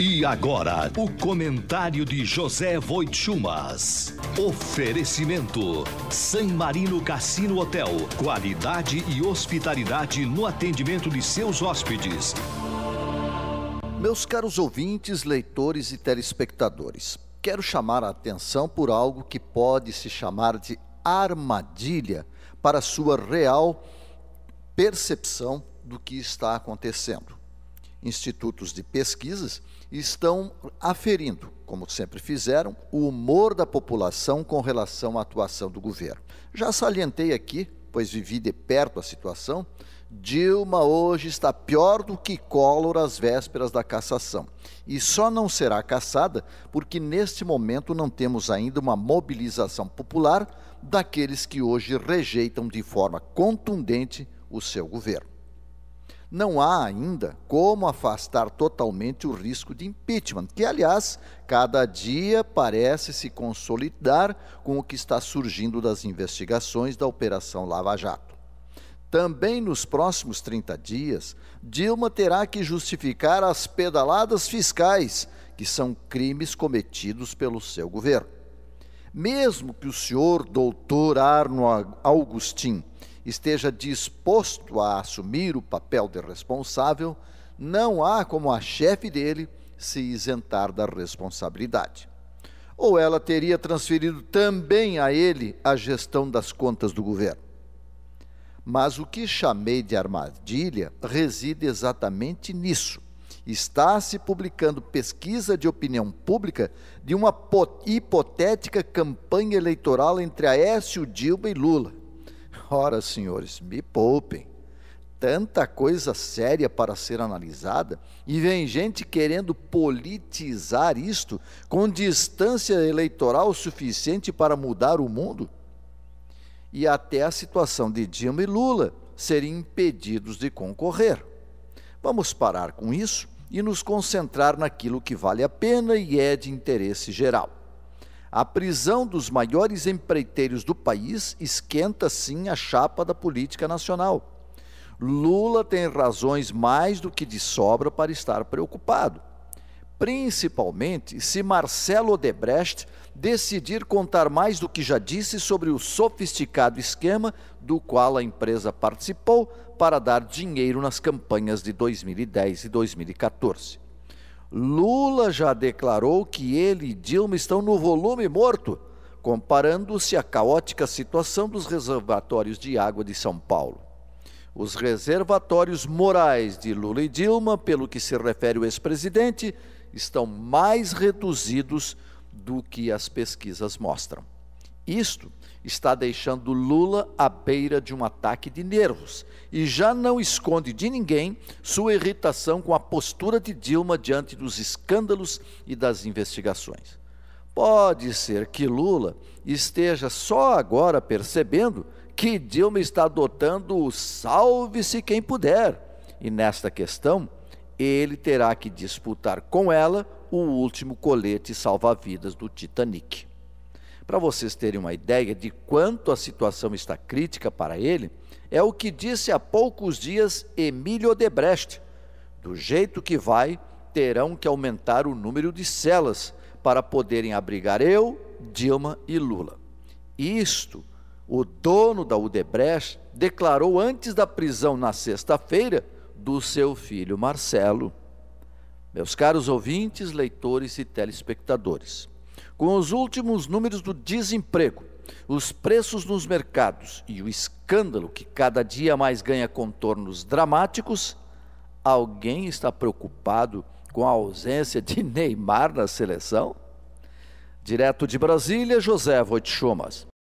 E agora, o comentário de José Schumas. Oferecimento: San Marino Cassino Hotel. Qualidade e hospitalidade no atendimento de seus hóspedes. Meus caros ouvintes, leitores e telespectadores, quero chamar a atenção por algo que pode se chamar de armadilha para sua real percepção do que está acontecendo institutos de pesquisas estão aferindo, como sempre fizeram, o humor da população com relação à atuação do governo. Já salientei aqui, pois vivi de perto a situação, Dilma hoje está pior do que Collor às vésperas da cassação. E só não será cassada porque neste momento não temos ainda uma mobilização popular daqueles que hoje rejeitam de forma contundente o seu governo não há ainda como afastar totalmente o risco de impeachment, que, aliás, cada dia parece se consolidar com o que está surgindo das investigações da Operação Lava Jato. Também nos próximos 30 dias, Dilma terá que justificar as pedaladas fiscais, que são crimes cometidos pelo seu governo. Mesmo que o senhor doutor Arno Augustin esteja disposto a assumir o papel de responsável, não há como a chefe dele se isentar da responsabilidade. Ou ela teria transferido também a ele a gestão das contas do governo. Mas o que chamei de armadilha reside exatamente nisso. Está se publicando pesquisa de opinião pública de uma hipotética campanha eleitoral entre Aécio Dilma e Lula Ora, senhores, me poupem. Tanta coisa séria para ser analisada e vem gente querendo politizar isto com distância eleitoral suficiente para mudar o mundo. E até a situação de Dilma e Lula seriam impedidos de concorrer. Vamos parar com isso e nos concentrar naquilo que vale a pena e é de interesse geral. A prisão dos maiores empreiteiros do país esquenta sim a chapa da política nacional. Lula tem razões mais do que de sobra para estar preocupado, principalmente se Marcelo Odebrecht decidir contar mais do que já disse sobre o sofisticado esquema do qual a empresa participou para dar dinheiro nas campanhas de 2010 e 2014. Lula já declarou que ele e Dilma estão no volume morto, comparando-se à caótica situação dos reservatórios de água de São Paulo. Os reservatórios morais de Lula e Dilma, pelo que se refere o ex-presidente, estão mais reduzidos do que as pesquisas mostram. Isto está deixando Lula à beira de um ataque de nervos e já não esconde de ninguém sua irritação com a postura de Dilma diante dos escândalos e das investigações. Pode ser que Lula esteja só agora percebendo que Dilma está adotando o salve-se quem puder. E nesta questão, ele terá que disputar com ela o último colete salva-vidas do Titanic. Para vocês terem uma ideia de quanto a situação está crítica para ele, é o que disse há poucos dias Emílio Odebrecht. Do jeito que vai, terão que aumentar o número de celas para poderem abrigar eu, Dilma e Lula. Isto, o dono da Odebrecht declarou antes da prisão na sexta-feira do seu filho Marcelo. Meus caros ouvintes, leitores e telespectadores, com os últimos números do desemprego, os preços nos mercados e o escândalo que cada dia mais ganha contornos dramáticos, alguém está preocupado com a ausência de Neymar na seleção? Direto de Brasília, José Voitchomas.